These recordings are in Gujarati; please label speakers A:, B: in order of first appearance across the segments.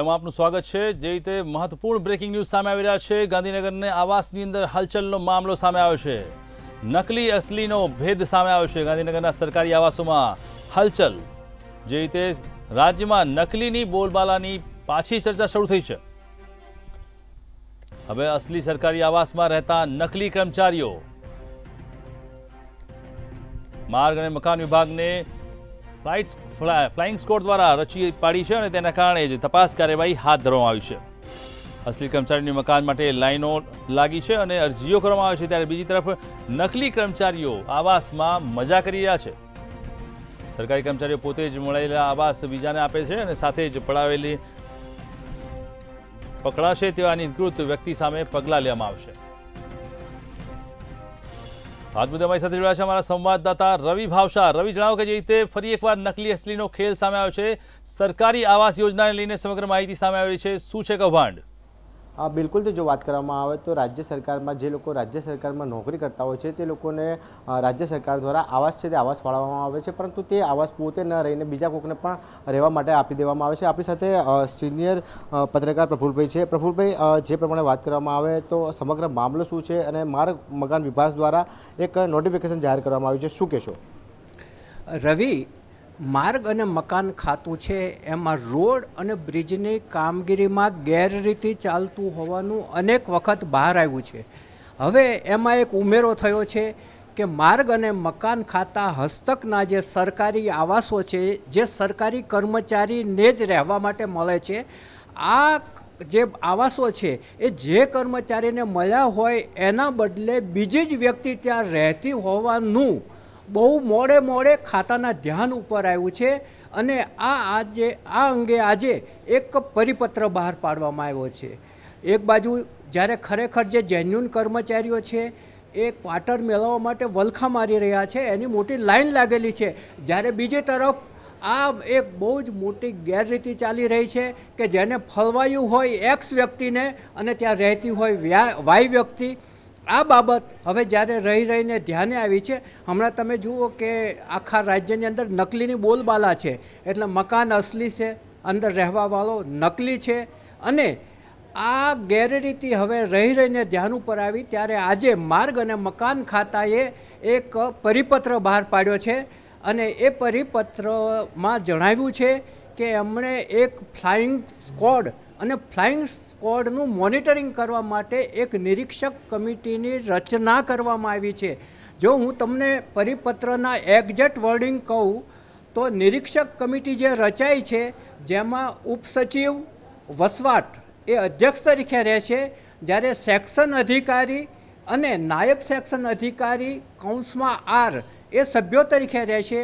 A: આપનું સ્વાગત છે જે રીતે મહત્વપૂર્ણ બ્રેકિંગ ન્યૂઝ સામે આવી રહ્યા છે ગાંધીનગરને આવાસની અંદર હલચલનો મામલો સામે આવ્યો છે નકલી અસલીનો ભેદ સામે આવ્યો છે ગાંધીનગરના સરકારી આવાસોમાં હલચલ જે રીતે રાજ્યમાં નકલીની બોલબાલાની પાછી ચર્ચા શરૂ થઈ છે હવે અસલી સરકારી આવાસમાં રહેતા નકલી કર્મચારીઓ માર્ગ અને મકાન વિભાગને ફ્લાઇટ્સ ફ્લાઇંગ સ્કોડ દ્વારા રચી પાડી છે અને તેના કારણે જ તપાસ કાર્યવાહી હાથ ધરવામાં આવી છે અસલી કર્મચારીની મકાન માટે લાઈનો લાગી છે અને અરજીઓ કરવામાં આવી છે ત્યારે બીજી તરફ નકલી કર્મચારીઓ આવાસમાં મજા કરી રહ્યા છે સરકારી કર્મચારીઓ પોતે જ મળેલા આવાસ બીજાને આપે છે અને સાથે જ પડાવેલી પકડાશે તેવા અનિકૃત વ્યક્તિ સામે પગલાં લેવામાં આવશે આજ મુદ્દે અમારી સાથે જોડાયા છે અમારા સંવાદદાતા રવિ ભાવશા રવિ જણાવો કે જે રીતે ફરી એકવાર નકલી અસલીનો ખેલ સામે આવ્યો છે સરકારી આવાસ યોજનાને લઈને સમગ્ર માહિતી સામે આવેલી છે શું છે કૌભાંડ
B: હા બિલકુલ તો જો વાત કરવામાં આવે તો રાજ્ય સરકારમાં જે લોકો રાજ્ય સરકારમાં નોકરી કરતા હોય છે તે લોકોને રાજ્ય સરકાર દ્વારા આવાસ છે તે આવાસ ફાળવવામાં આવે છે પરંતુ તે આવાસ પોતે ન રહીને બીજા કોઈકને પણ રહેવા માટે આપી દેવામાં આવે છે આપણી સાથે સિનિયર પત્રકાર પ્રફુલભાઈ છે પ્રફુલભાઈ જે પ્રમાણે વાત કરવામાં આવે તો સમગ્ર મામલો શું છે અને માર્ગ મકાન વિભાગ દ્વારા એક નોટિફિકેશન જાહેર કરવામાં આવ્યું છે શું કહેશો
C: રવિ માર્ગ અને મકાન ખાતું છે એમાં રોડ અને બ્રિજની કામગીરીમાં ગેરરીતિ ચાલતું હોવાનું અનેક વખત બહાર આવ્યું છે હવે એમાં એક ઉમેરો થયો છે કે માર્ગ અને મકાન ખાતા હસ્તકના જે સરકારી આવાસો છે જે સરકારી કર્મચારીને જ રહેવા માટે મળે છે આ જે આવાસો છે એ જે કર્મચારીને મળ્યા હોય એના બદલે બીજી જ વ્યક્તિ ત્યાં રહેતી હોવાનું બહુ મોડે મોડે ખાતાના ધ્યાન ઉપર આવ્યું છે અને આ આજે આ અંગે આજે એક પરિપત્ર બહાર પાડવામાં આવ્યો છે એક બાજુ જ્યારે ખરેખર જે જેન્યુન કર્મચારીઓ છે એ ક્વાર્ટર મેળવવા માટે વલખા મારી રહ્યા છે એની મોટી લાઈન લાગેલી છે જ્યારે બીજી તરફ આ એક બહુ જ મોટી ગેરરીતિ ચાલી રહી છે કે જેને ફળવાયું હોય એક્સ વ્યક્તિને અને ત્યાં રહેતી હોય વાય વ્યક્તિ આ બાબત હવે જ્યારે રહી રહીને ધ્યાને આવી છે હમણાં તમે જુઓ કે આખા રાજ્યની અંદર નકલીની બોલબાલા છે એટલે મકાન અસલી છે અંદર રહેવાવાળો નકલી છે અને આ ગેરરીતિ હવે રહી રહીને ધ્યાન ઉપર આવી ત્યારે આજે માર્ગ અને મકાન ખાતાએ એક પરિપત્ર બહાર પાડ્યો છે અને એ પરિપત્રમાં જણાવ્યું છે કે એમણે એક ફ્લાઇંગ સ્કોડ અને ફ્લાઇંગ કોડનું મોનિટરિંગ કરવા માટે એક નિરીક્ષક કમિટીની રચના કરવામાં આવી છે જો હું તમને પરિપત્રના એક્ઝેક્ટ વર્ડિંગ કહું તો નિરીક્ષક કમિટી જે રચાઈ છે જેમાં ઉપસચિવ વસવાટ એ અધ્યક્ષ તરીકે રહેશે જ્યારે સેક્શન અધિકારી અને નાયબ સેક્શન અધિકારી કૌંસમાં આર એ સભ્યો તરીકે રહેશે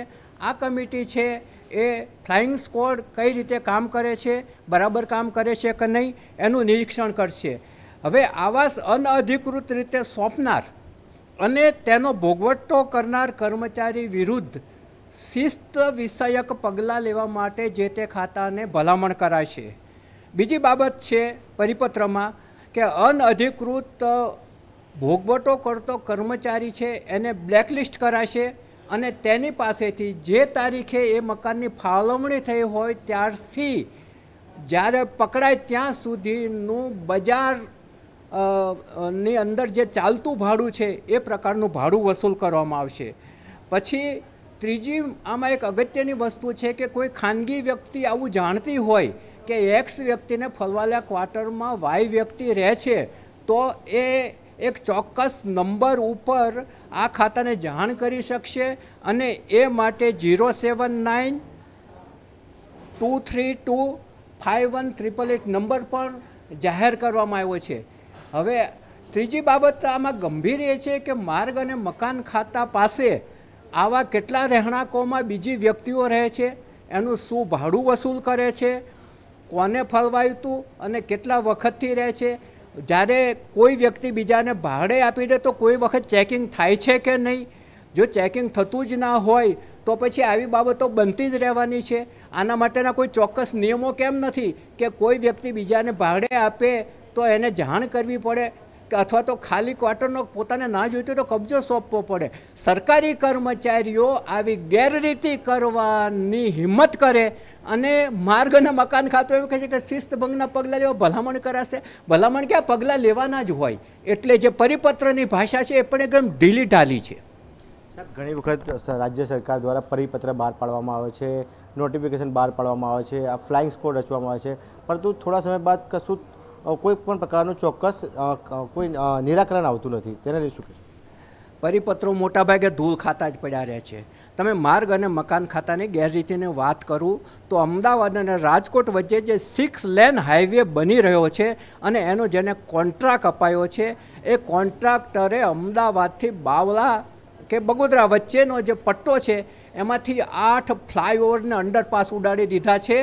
C: આ કમિટી છે એ ફ્લાઇંગ સ્કોડ કઈ રીતે કામ કરે છે બરાબર કામ કરે છે કે નહીં એનું નિરીક્ષણ કરશે હવે આવાસ અનઅધિકૃત રીતે સોંપનાર અને તેનો ભોગવટો કરનાર કર્મચારી વિરુદ્ધ શિસ્ત વિષયક પગલાં લેવા માટે જે તે ખાતાને ભલામણ કરાશે બીજી બાબત છે પરિપત્રમાં કે અનઅધિકૃત ભોગવટો કરતો કર્મચારી છે એને બ્લેકલિસ્ટ કરાશે અને તેની પાસેથી જે તારીખે એ મકાનની ફાળવણી થઈ હોય ત્યારથી જ્યારે પકડાય ત્યાં સુધીનું બજાર ની અંદર જે ચાલતું ભાડું છે એ પ્રકારનું ભાડું વસૂલ કરવામાં આવશે પછી ત્રીજી આમાં એક અગત્યની વસ્તુ છે કે કોઈ ખાનગી વ્યક્તિ આવું જાણતી હોય કે એક્સ વ્યક્તિને ફલવાલા ક્વાર્ટરમાં વાય વ્યક્તિ રહે છે તો એ એક ચોક્કસ નંબર ઉપર આ ખાતાને જાણ કરી શકશે અને એ માટે zero seven nine two three two five one triple eight number પણ જાહેર કરવામાં આવ્યો છે હવે ત્રીજી બાબત આમાં ગંભીર એ છે કે માર્ગ અને મકાન ખાતા પાસે આવા કેટલા રહેણાંકોમાં બીજી વ્યક્તિઓ રહે છે એનું શું ભાડું વસૂલ કરે છે કોને ફળવાયું હતું અને કેટલા વખતથી રહે છે જ્યારે કોઈ વ્યક્તિ બીજાને ભાડે આપી દે તો કોઈ વખત ચેકિંગ થાય છે કે નહીં જો ચેકિંગ થતું જ ના હોય તો પછી આવી બાબતો બનતી જ રહેવાની છે આના માટેના કોઈ ચોક્કસ નિયમો કેમ નથી કે કોઈ વ્યક્તિ બીજાને ભાડે આપે તો એને જાણ કરવી પડે અથવા તો ખાલી ક્વાર્ટરનો પોતાને ના જોઈતો તો કબજો સોંપવો પડે સરકારી કર્મચારીઓ આવી ગેરરીતિ કરવાની હિંમત કરે અને માર્ગના મકાન ખાતું એવું કહે છે કે શિસ્ત ભંગના પગલાં લેવા ભલામણ કરાશે ભલામણ ક્યાં પગલાં લેવાના જ હોય એટલે જે પરિપત્રની ભાષા છે એ પણ એકદમ ઢીલી ઢાલી છે
B: સર ઘણી વખત રાજ્ય સરકાર દ્વારા પરિપત્ર બહાર પાડવામાં આવે છે નોટિફિકેશન બહાર પાડવામાં આવે છે આ ફ્લાઇંગ સ્કોડ રચવામાં આવે છે પરંતુ થોડા સમય બાદ કશું કોઈ પણ પ્રકારનું ચોક્કસ કોઈ નિરાકરણ આવતું નથી તેને લઈ શું પરિપત્રો મોટાભાગે ધૂળ ખાતા જ પડ્યા રહે છે તમે માર્ગ અને
C: મકાન ખાતાની ગેરરીતિની વાત કરું તો અમદાવાદ અને રાજકોટ વચ્ચે જે સિક્સ લેન હાઈવે બની રહ્યો છે અને એનો જેને કોન્ટ્રાક્ટ અપાયો છે એ કોન્ટ્રાક્ટરે અમદાવાદથી બાવળા કે બગોદરા વચ્ચેનો જે પટ્ટો છે એમાંથી આઠ ફ્લાયઓવરને અંડરપાસ ઉડાડી દીધા છે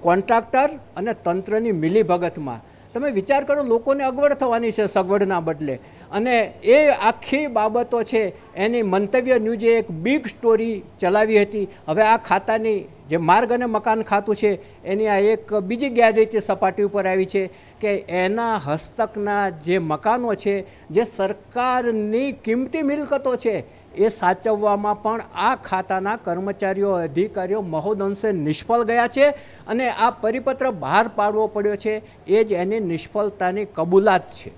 C: કોન્ટ્રાક્ટર અને તંત્રની મિલીભગતમાં તમે વિચાર કરો લોકોને અગવડ થવાની છે સગવડના બદલે અને એ આખી બાબતો છે એની મંતવ્ય ન્યૂઝે એક બિગ સ્ટોરી ચલાવી હતી હવે આ ખાતાની જે માર્ગ અને મકાન ખાતું છે એની આ એક બીજી ગેરરીતિ સપાટી ઉપર આવી છે કે એના હસ્તકના જે મકાનો છે જે સરકારની કિંમતી મિલકતો છે એ સાચવવામાં પણ આ ખાતાના કર્મચારીઓ અધિકારીઓ મહોદંશે નિષ્ફળ ગયા છે અને આ પરિપત્ર બહાર પાડવો પડ્યો છે એ જ એની નિષ્ફળતાની કબૂલાત છે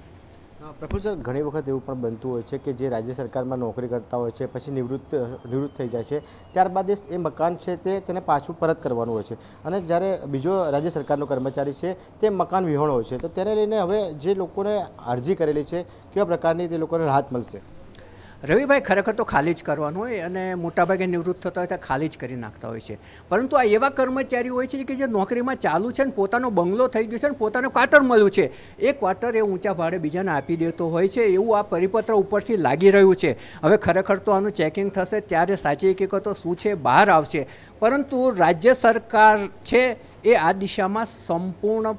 B: પ્રફુલ સર ઘણી વખત એવું પણ બનતું હોય છે કે જે રાજ્ય સરકારમાં નોકરી કરતા હોય છે પછી નિવૃત્ત નિવૃત્ત થઈ જાય છે ત્યારબાદ એ મકાન છે તે તેને પાછું પરત કરવાનું હોય છે અને જ્યારે બીજો રાજ્ય સરકારનો કર્મચારી છે તે મકાન વિહોણ હોય છે તો તેને લઈને હવે જે લોકોને અરજી કરેલી છે કેવા પ્રકારની તે લોકોને રાહત મળશે રવિભાઈ ખરેખર તો ખાલી જ કરવાનું હોય અને મોટાભાગે નિવૃત્ત
C: થતા હોય ત્યાં ખાલી જ કરી નાખતા હોય છે પરંતુ આ એવા કર્મચારી હોય છે કે જે નોકરીમાં ચાલુ છે ને પોતાનો બંગલો થઈ ગયો છે ને પોતાનો ક્વાર્ટર મળ્યું છે એ ક્વાર્ટર એ ઊંચા ભાડે બીજાને આપી દેતો હોય છે એવું આ પરિપત્ર ઉપરથી લાગી રહ્યું છે હવે ખરેખર તો આનું ચેકિંગ થશે ત્યારે સાચી હકીકતો શું છે બહાર આવશે પરંતુ રાજ્ય સરકાર છે એ આ દિશામાં સંપૂર્ણ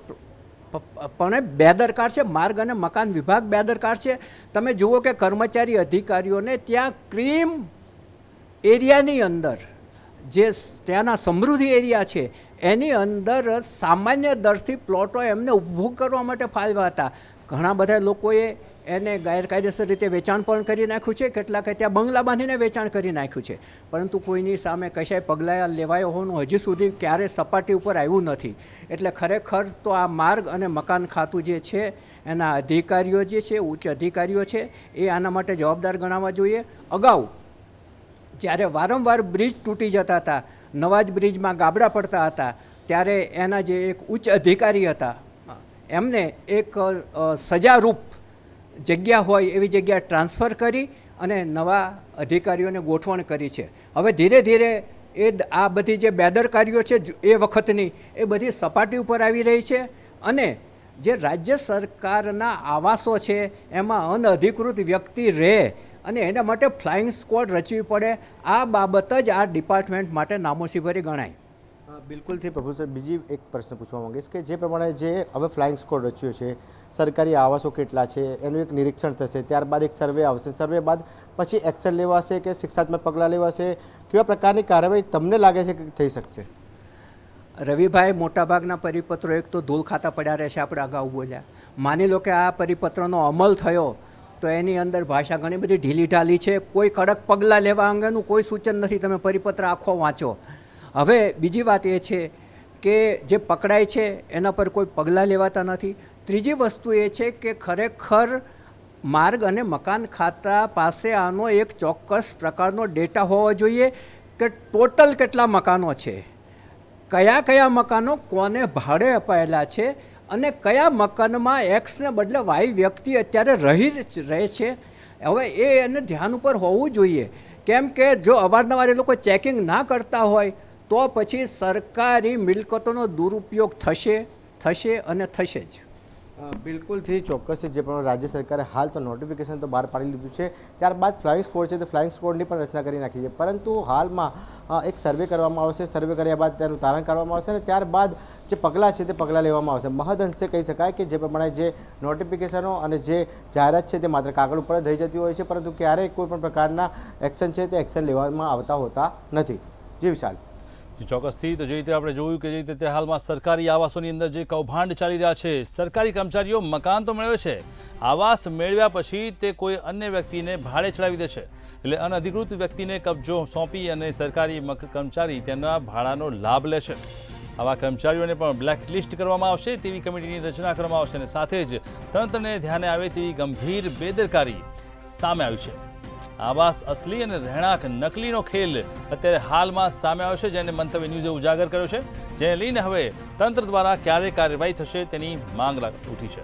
C: પણ બેદરકાર છે માર્ગ અને મકાન વિભાગ બેદરકાર છે તમે જુઓ કે કર્મચારી અધિકારીઓને ત્યાં ક્રીમ એરિયાની અંદર જે ત્યાંના સમૃદ્ધિ એરિયા છે એની અંદર સામાન્ય દરથી પ્લોટો એમને ઊભું કરવા માટે ફાળવા હતા ઘણા બધા લોકોએ એને ગેરકાયદેસર રીતે વેચાણ પણ કરી નાખ્યું છે કેટલાકે ત્યાં બંગલા બાંધીને વેચાણ કરી નાખ્યું છે પરંતુ કોઈની સામે કશાય પગલાં લેવાય હોવાનું હજી સુધી ક્યારે સપાટી ઉપર આવ્યું નથી એટલે ખરેખર તો આ માર્ગ અને મકાન ખાતું જે છે એના અધિકારીઓ જે છે ઉચ્ચ અધિકારીઓ છે એ આના માટે જવાબદાર ગણાવવા જોઈએ અગાઉ જ્યારે વારંવાર બ્રિજ તૂટી જતા હતા નવા જ બ્રિજમાં ગાબડા પડતા હતા ત્યારે એના જે એક ઉચ્ચ અધિકારી હતા એમને એક સજારૂપ જગ્યા હોય એવી જગ્યા ટ્રાન્સફર કરી અને નવા અધિકારીઓને ગોઠવણ કરી છે હવે ધીરે ધીરે એ આ બધી જે બેદરકારીઓ છે એ વખતની એ બધી સપાટી ઉપર આવી રહી છે અને જે રાજ્ય સરકારના આવાસો છે એમાં અનઅધિકૃત વ્યક્તિ રહે અને એના માટે ફ્લાઇંગ સ્ક્વોડ રચવી પડે આ બાબત જ આ ડિપાર્ટમેન્ટ
B: માટે નામોશીભરી ગણાય બિલકુલથી પ્રભુ બીજી એક પ્રશ્ન પૂછવા માંગીશ કે જે પ્રમાણે જે હવે ફ્લાઇંગ સ્કોડ રચ્યો છે સરકારી આવાસો કેટલા છે એનું એક નિરીક્ષણ થશે ત્યારબાદ એક સર્વે આવશે સર્વે બાદ પછી એક્શન લેવાશે કે શિક્ષાત્મક પગલાં લેવાશે કેવા પ્રકારની કાર્યવાહી તમને લાગે છે કે થઈ શકશે રવિભાઈ મોટાભાગના પરિપત્રો એક
C: તો ધૂલ ખાતા પડ્યા રહેશે આપણે અગાઉ બોલ્યા માની લો કે આ પરિપત્રનો અમલ થયો તો એની અંદર ભાષા ઘણી બધી ઢીલી ઢાલી છે કોઈ કડક પગલાં લેવા અંગેનું કોઈ સૂચન નથી તમે પરિપત્ર આખો વાંચો હવે બીજી વાત એ છે કે જે પકડાય છે એના પર કોઈ પગલાં લેવાતા નથી ત્રીજી વસ્તુ એ છે કે ખરેખર માર્ગ અને મકાન ખાતા પાસે આનો એક ચોક્કસ પ્રકારનો ડેટા હોવો જોઈએ કે ટોટલ કેટલા મકાનો છે કયા કયા મકાનો કોને ભાડે અપાયેલા છે અને કયા મકાનમાં એક્સને બદલે વાય વ્યક્તિ અત્યારે રહી રહે છે હવે એ એને ધ્યાન ઉપર હોવું જોઈએ કેમ કે જો અવારનવાર એ લોકો ચેકિંગ ના કરતા હોય તો પછી સરકારી મિલકતોનો દુરુપયોગ થશે
B: થશે અને થશે જ બિલકુલથી ચોક્કસ છે જે પણ રાજ્ય સરકારે હાલ તો નોટિફિકેશન તો બહાર પાડી લીધું છે ત્યારબાદ ફ્લાઇંગ સ્કોડ છે તો ફ્લાઇંગ સ્કોડની પણ રચના કરી નાખી છે પરંતુ હાલમાં એક સર્વે કરવામાં આવશે સર્વે કર્યા બાદ તેનું તારણ કાઢવામાં આવશે અને ત્યારબાદ જે પગલાં છે તે પગલાં લેવામાં આવશે મહદઅંશે કહી શકાય કે જે પ્રમાણે જે નોટિફિકેશનો અને જે જાહેરાત છે તે માત્ર કાગળ ઉપર થઈ જતી હોય છે પરંતુ ક્યારેય કોઈપણ પ્રકારના એક્શન છે તે એક્શન લેવામાં આવતા હોતા નથી
A: જે વિશાલ ચોક્કસથી તો જે રીતે આપણે જોયું કે જે રીતે હાલમાં સરકારી આવાસોની અંદર જે કૌભાંડ ચાલી રહ્યા છે સરકારી કર્મચારીઓ મકાન તો મેળવે છે આવાસ મેળવ્યા પછી તે કોઈ અન્ય વ્યક્તિને ભાડે ચડાવી દે છે એટલે અનધિકૃત વ્યક્તિને કબજો સોંપી અને સરકારી કર્મચારી તેના ભાડાનો લાભ લે છે આવા કર્મચારીઓને પણ બ્લેકલિસ્ટ કરવામાં આવશે તેવી કમિટીની રચના કરવામાં આવશે અને સાથે જ તંત્રને ધ્યાને આવે તેવી ગંભીર બેદરકારી સામે આવી છે આવાસ અસલી અને રહેણાંક નકલીનો ખેલ અત્યારે હાલમાં સામે આવ્યો છે જેને મંતવ્ય ન્યૂઝે ઉજાગર કર્યો છે જેને લઈને હવે તંત્ર દ્વારા ક્યારે કાર્યવાહી થશે તેની માંગ ઉઠી છે